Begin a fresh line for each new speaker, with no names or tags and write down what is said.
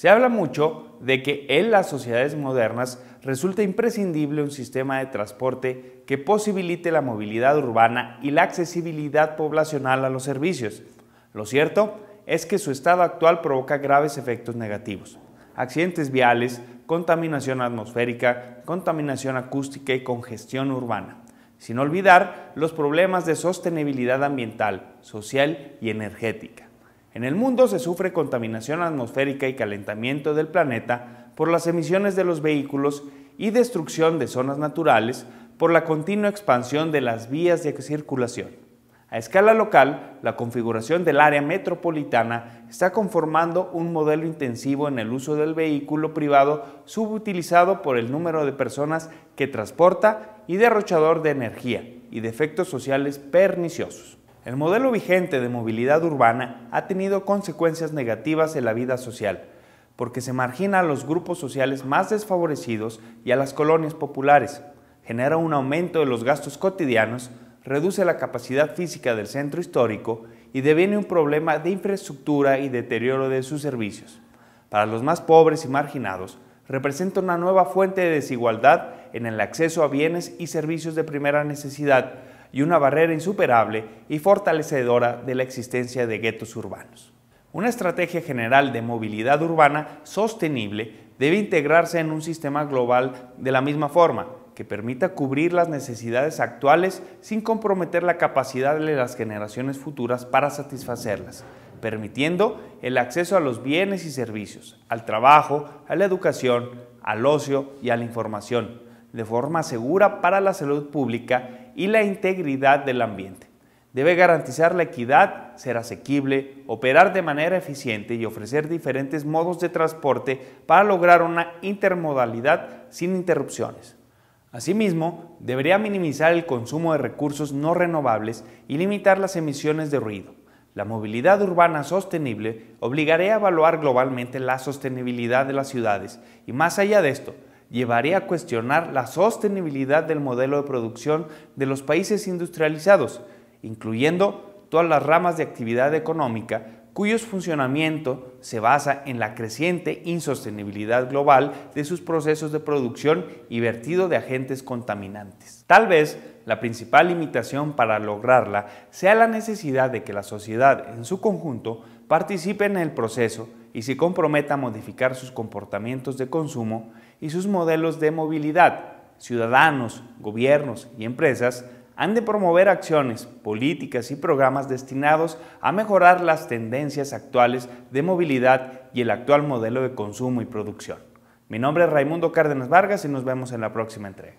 Se habla mucho de que en las sociedades modernas resulta imprescindible un sistema de transporte que posibilite la movilidad urbana y la accesibilidad poblacional a los servicios. Lo cierto es que su estado actual provoca graves efectos negativos. Accidentes viales, contaminación atmosférica, contaminación acústica y congestión urbana. Sin olvidar los problemas de sostenibilidad ambiental, social y energética. En el mundo se sufre contaminación atmosférica y calentamiento del planeta por las emisiones de los vehículos y destrucción de zonas naturales por la continua expansión de las vías de circulación. A escala local, la configuración del área metropolitana está conformando un modelo intensivo en el uso del vehículo privado subutilizado por el número de personas que transporta y derrochador de energía y de efectos sociales perniciosos. El modelo vigente de movilidad urbana ha tenido consecuencias negativas en la vida social, porque se margina a los grupos sociales más desfavorecidos y a las colonias populares, genera un aumento de los gastos cotidianos, reduce la capacidad física del centro histórico y deviene un problema de infraestructura y deterioro de sus servicios. Para los más pobres y marginados, representa una nueva fuente de desigualdad en el acceso a bienes y servicios de primera necesidad, y una barrera insuperable y fortalecedora de la existencia de guetos urbanos. Una estrategia general de movilidad urbana sostenible debe integrarse en un sistema global de la misma forma, que permita cubrir las necesidades actuales sin comprometer la capacidad de las generaciones futuras para satisfacerlas, permitiendo el acceso a los bienes y servicios, al trabajo, a la educación, al ocio y a la información, de forma segura para la salud pública y la integridad del ambiente. Debe garantizar la equidad, ser asequible, operar de manera eficiente y ofrecer diferentes modos de transporte para lograr una intermodalidad sin interrupciones. Asimismo, debería minimizar el consumo de recursos no renovables y limitar las emisiones de ruido. La movilidad urbana sostenible obligará a evaluar globalmente la sostenibilidad de las ciudades y más allá de esto, llevaría a cuestionar la sostenibilidad del modelo de producción de los países industrializados, incluyendo todas las ramas de actividad económica cuyo funcionamiento se basa en la creciente insostenibilidad global de sus procesos de producción y vertido de agentes contaminantes. Tal vez la principal limitación para lograrla sea la necesidad de que la sociedad en su conjunto participe en el proceso y se comprometa a modificar sus comportamientos de consumo y sus modelos de movilidad. Ciudadanos, gobiernos y empresas han de promover acciones, políticas y programas destinados a mejorar las tendencias actuales de movilidad y el actual modelo de consumo y producción. Mi nombre es Raimundo Cárdenas Vargas y nos vemos en la próxima entrega.